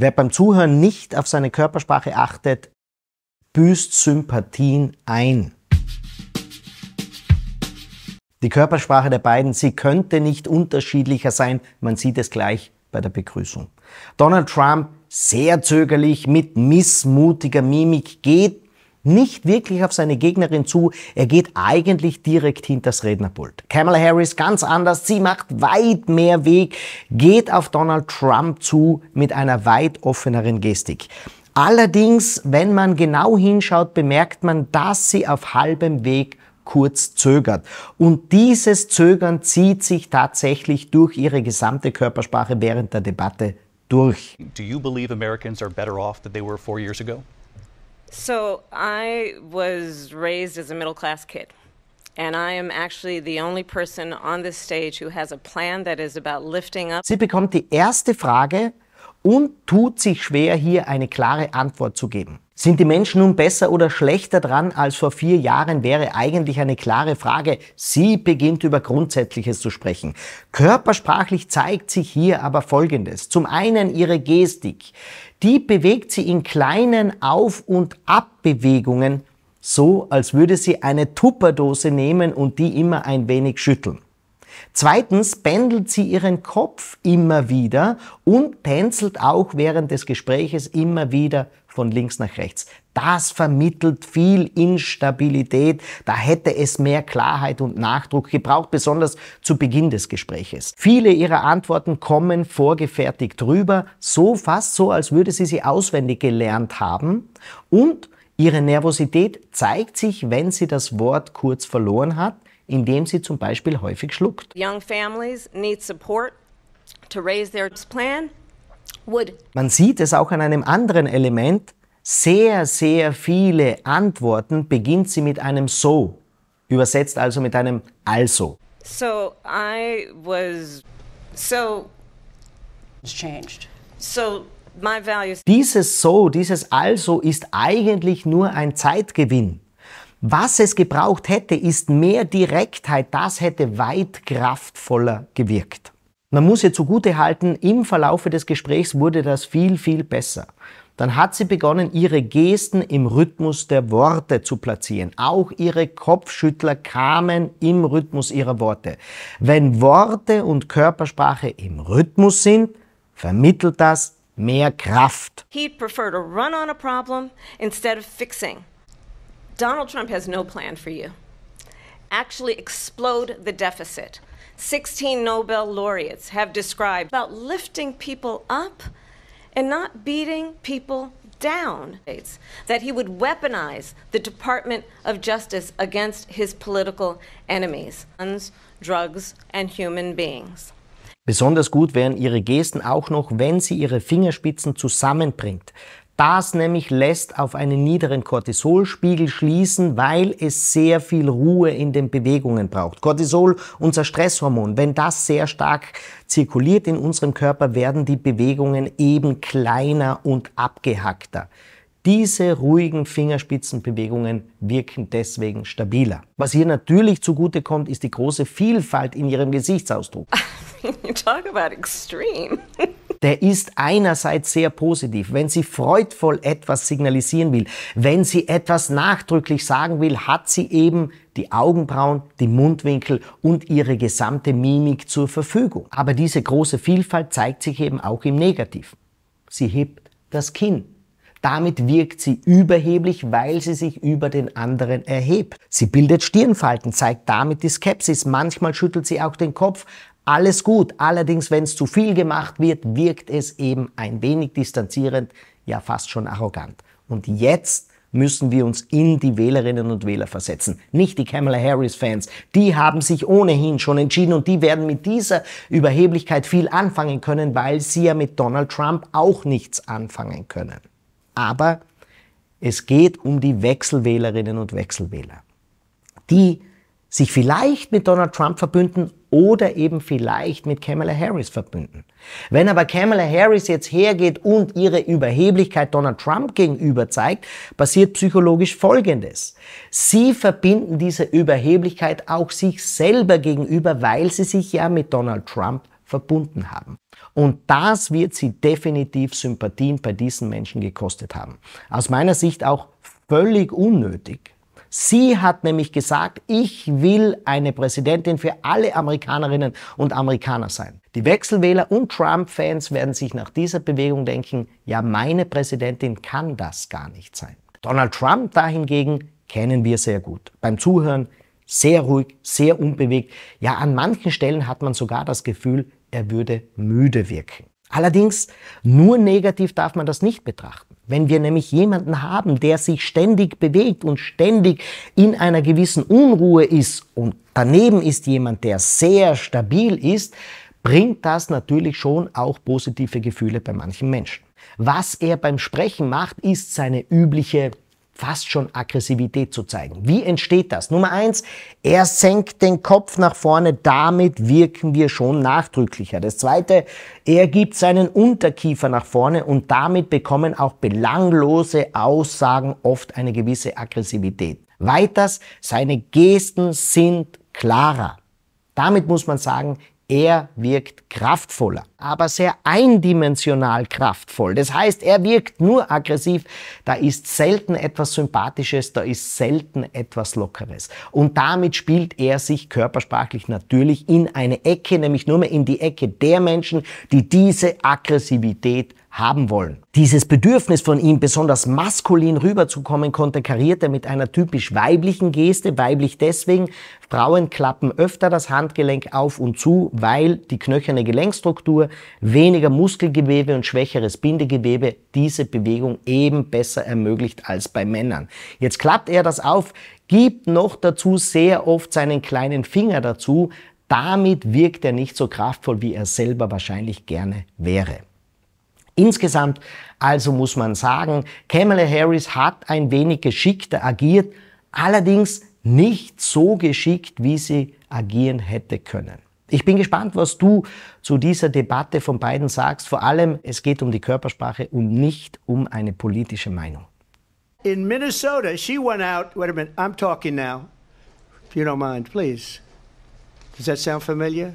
Wer beim Zuhören nicht auf seine Körpersprache achtet, büßt Sympathien ein. Die Körpersprache der beiden, sie könnte nicht unterschiedlicher sein. Man sieht es gleich bei der Begrüßung. Donald Trump sehr zögerlich mit missmutiger Mimik geht nicht wirklich auf seine Gegnerin zu. Er geht eigentlich direkt hinters Rednerpult. Kamala Harris ganz anders. Sie macht weit mehr Weg, geht auf Donald Trump zu mit einer weit offeneren Gestik. Allerdings, wenn man genau hinschaut, bemerkt man, dass sie auf halbem Weg kurz zögert. Und dieses Zögern zieht sich tatsächlich durch ihre gesamte Körpersprache während der Debatte durch. Do you believe Americans are better off than they were four years ago? So I was raised as a middle class kid. And I am actually the only person on this stage who has a plan that is about lifting up. Sie bekommt die erste Frage und tut sich schwer, hier eine klare Antwort zu geben. Sind die Menschen nun besser oder schlechter dran als vor vier Jahren, wäre eigentlich eine klare Frage. Sie beginnt über Grundsätzliches zu sprechen. Körpersprachlich zeigt sich hier aber Folgendes. Zum einen ihre Gestik. Die bewegt sie in kleinen Auf- und Abbewegungen, so als würde sie eine Tupperdose nehmen und die immer ein wenig schütteln. Zweitens pendelt sie ihren Kopf immer wieder und tänzelt auch während des Gespräches immer wieder von links nach rechts. Das vermittelt viel Instabilität. Da hätte es mehr Klarheit und Nachdruck gebraucht, besonders zu Beginn des Gespräches. Viele ihrer Antworten kommen vorgefertigt rüber, so fast so, als würde sie sie auswendig gelernt haben und Ihre Nervosität zeigt sich, wenn sie das Wort kurz verloren hat, indem sie zum Beispiel häufig schluckt. Young families need support to raise their plan man sieht es auch an einem anderen Element. Sehr, sehr viele Antworten beginnt sie mit einem so, übersetzt also mit einem also. So I was so changed. So my values. Dieses so, dieses also ist eigentlich nur ein Zeitgewinn. Was es gebraucht hätte, ist mehr Direktheit. Das hätte weit kraftvoller gewirkt. Man muss ihr zugute halten, im Verlaufe des Gesprächs wurde das viel, viel besser. Dann hat sie begonnen, ihre Gesten im Rhythmus der Worte zu platzieren. Auch ihre Kopfschüttler kamen im Rhythmus ihrer Worte. Wenn Worte und Körpersprache im Rhythmus sind, vermittelt das mehr Kraft. He'd prefer to run on a problem instead of fixing. Donald Trump has no plan for you. actually explode the deficit. 16 Nobel laureates have described about lifting people up and not beating people down. That he would weaponize the Department of Justice against his political enemies, guns, drugs, and human beings. Besonders gut wären ihre Gesten auch noch, wenn sie ihre Fingerspitzen zusammenbringt. Das nämlich lässt auf einen niederen Cortisolspiegel schließen, weil es sehr viel Ruhe in den Bewegungen braucht. Cortisol, unser Stresshormon, wenn das sehr stark zirkuliert in unserem Körper, werden die Bewegungen eben kleiner und abgehackter. Diese ruhigen Fingerspitzenbewegungen wirken deswegen stabiler. Was hier natürlich zugute kommt, ist die große Vielfalt in ihrem Gesichtsausdruck. you talk about extreme. der ist einerseits sehr positiv. Wenn sie freudvoll etwas signalisieren will, wenn sie etwas nachdrücklich sagen will, hat sie eben die Augenbrauen, die Mundwinkel und ihre gesamte Mimik zur Verfügung. Aber diese große Vielfalt zeigt sich eben auch im Negativ. Sie hebt das Kinn. Damit wirkt sie überheblich, weil sie sich über den anderen erhebt. Sie bildet Stirnfalten, zeigt damit die Skepsis. Manchmal schüttelt sie auch den Kopf, alles gut, allerdings wenn es zu viel gemacht wird, wirkt es eben ein wenig distanzierend, ja fast schon arrogant. Und jetzt müssen wir uns in die Wählerinnen und Wähler versetzen, nicht die Kamala Harris-Fans. Die haben sich ohnehin schon entschieden und die werden mit dieser Überheblichkeit viel anfangen können, weil sie ja mit Donald Trump auch nichts anfangen können. Aber es geht um die Wechselwählerinnen und Wechselwähler, die sich vielleicht mit Donald Trump verbünden oder eben vielleicht mit Kamala Harris verbünden. Wenn aber Kamala Harris jetzt hergeht und ihre Überheblichkeit Donald Trump gegenüber zeigt, passiert psychologisch Folgendes. Sie verbinden diese Überheblichkeit auch sich selber gegenüber, weil sie sich ja mit Donald Trump verbunden haben. Und das wird sie definitiv Sympathien bei diesen Menschen gekostet haben. Aus meiner Sicht auch völlig unnötig. Sie hat nämlich gesagt, ich will eine Präsidentin für alle Amerikanerinnen und Amerikaner sein. Die Wechselwähler und Trump-Fans werden sich nach dieser Bewegung denken, ja, meine Präsidentin kann das gar nicht sein. Donald Trump dahingegen kennen wir sehr gut. Beim Zuhören sehr ruhig, sehr unbewegt. Ja, an manchen Stellen hat man sogar das Gefühl, er würde müde wirken. Allerdings, nur negativ darf man das nicht betrachten. Wenn wir nämlich jemanden haben, der sich ständig bewegt und ständig in einer gewissen Unruhe ist und daneben ist jemand, der sehr stabil ist, bringt das natürlich schon auch positive Gefühle bei manchen Menschen. Was er beim Sprechen macht, ist seine übliche fast schon Aggressivität zu zeigen. Wie entsteht das? Nummer eins, er senkt den Kopf nach vorne, damit wirken wir schon nachdrücklicher. Das zweite, er gibt seinen Unterkiefer nach vorne und damit bekommen auch belanglose Aussagen oft eine gewisse Aggressivität. Weiters, seine Gesten sind klarer. Damit muss man sagen, er wirkt kraftvoller, aber sehr eindimensional kraftvoll. Das heißt, er wirkt nur aggressiv. Da ist selten etwas Sympathisches, da ist selten etwas Lockeres. Und damit spielt er sich körpersprachlich natürlich in eine Ecke, nämlich nur mehr in die Ecke der Menschen, die diese Aggressivität haben wollen. Dieses Bedürfnis von ihm, besonders maskulin rüberzukommen, konterkariert er mit einer typisch weiblichen Geste, weiblich deswegen. Frauen klappen öfter das Handgelenk auf und zu, weil die knöcherne Gelenkstruktur, weniger Muskelgewebe und schwächeres Bindegewebe diese Bewegung eben besser ermöglicht als bei Männern. Jetzt klappt er das auf, gibt noch dazu sehr oft seinen kleinen Finger dazu. Damit wirkt er nicht so kraftvoll, wie er selber wahrscheinlich gerne wäre. Insgesamt also muss man sagen, Kamala Harris hat ein wenig geschickter agiert, allerdings nicht so geschickt, wie sie agieren hätte können. Ich bin gespannt, was du zu dieser Debatte von beiden sagst. Vor allem, es geht um die Körpersprache und nicht um eine politische Meinung. In Minnesota, she went out. Wait a minute, I'm talking now. If you don't mind, please. Does that sound familiar?